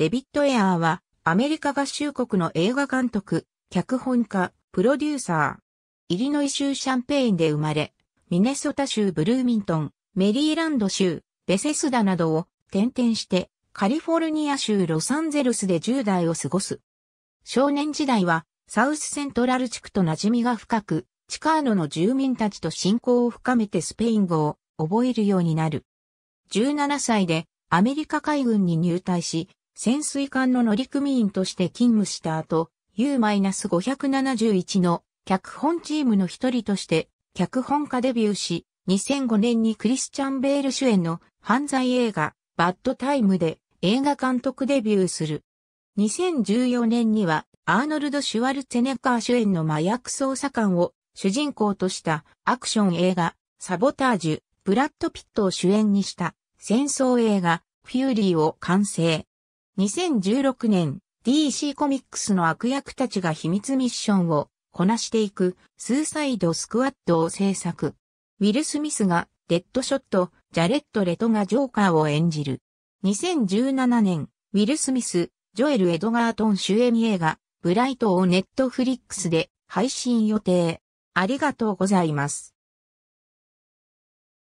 デビッド・エアーは、アメリカ合衆国の映画監督、脚本家、プロデューサー。イリノイ州シャンペーンで生まれ、ミネソタ州ブルーミントン、メリーランド州、ベセスダなどを転々して、カリフォルニア州ロサンゼルスで10代を過ごす。少年時代は、サウスセントラル地区と馴染みが深く、チカーノの住民たちと親交を深めてスペイン語を覚えるようになる。17歳でアメリカ海軍に入隊し、潜水艦の乗組員として勤務した後、U-571 の脚本チームの一人として脚本家デビューし、2005年にクリスチャン・ベール主演の犯罪映画バッドタイムで映画監督デビューする。2014年にはアーノルド・シュワルツェネッガー主演の麻薬捜査官を主人公としたアクション映画サボタージュ、ブラッド・ピットを主演にした戦争映画フューリーを完成。2016年、DC コミックスの悪役たちが秘密ミッションをこなしていくスーサイドスクワットを制作。ウィル・スミスがデッドショット、ジャレット・レトがジョーカーを演じる。2017年、ウィル・スミス、ジョエル・エドガートン主演映画、ブライトをネットフリックスで配信予定。ありがとうございます。